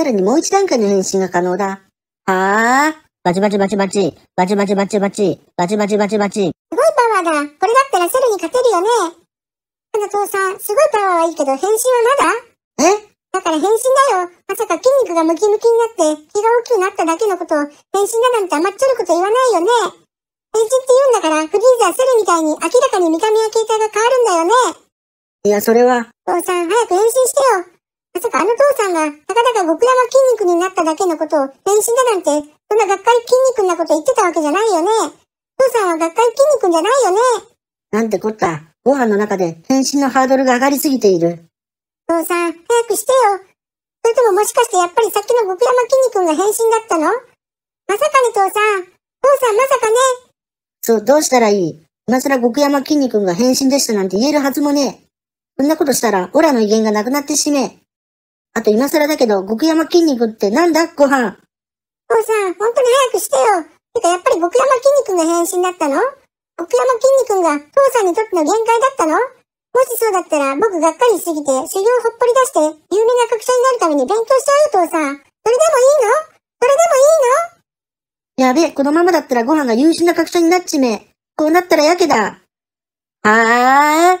さらにもう一段階の変身が可能だ。はあ。バチバチバチバチ、バチバチバチバチ、バチバチバチバチ。すごいパワーだ。これだったらセルに勝てるよね。ただ父さん、すごいパワーはいいけど、変身はまだえだから変身だよ。まさか筋肉がムキムキになって、気が大きくなっただけのことを、変身だなんて甘っちょること言わないよね。変身って言うんだから、フリーザーセルみたいに明らかに見た目や形態が変わるんだよね。いや、それは。父さん、早く変身してよ。まさかあの父さんが、たかだか極玉筋肉になっただけのことを、変身だなんて、そんながっかり筋肉なこと言ってたわけじゃないよね。父さんはがっかり筋肉じゃないよね。なんてこった。ご飯の中で変身のハードルが上がりすぎている。父さん、早くしてよ。それとももしかしてやっぱりさっきの極山筋肉が変身だったのまさかね、父さん。父さんまさかね。そう、どうしたらいい今更極山筋肉が変身でしたなんて言えるはずもねえ。こんなことしたら、オラの威厳がなくなってしめえ。あと今更だけど、極山筋肉ってなんだご飯。父さん、本当に早くしてよ。てかやっぱり極山筋肉が変身だったの極山筋肉が父さんにとっての限界だったのもしそうだったら僕がっかりしすぎて修行をほっぽり出して有名な学者になるために勉強しちゃうよ父さん。それでもいいのそれでもいいのやべえ、このままだったらご飯が優秀な学者になっちめこうなったらやけだ。はーい。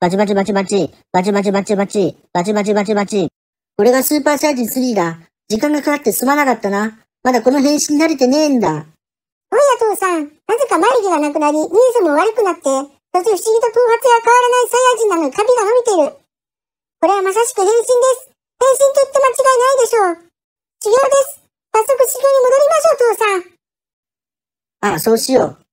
バチバチバチバチ、バチバチバチバチ、バチバチバチバチ、これがスーパーチャージ3だ。時間がかかってすまなかったな。まだこの変身慣れてねえんだ。おや父さん、なぜか眉毛がなくなり、ニュースも悪くなって、そして不思議と頭髪が変わらないサイヤ人なのに髪が伸びてる。これはまさしく変身です。変身と言って間違いないでしょう。修行です。早速修行に戻りましょう、父さん。ああ、そうしよう。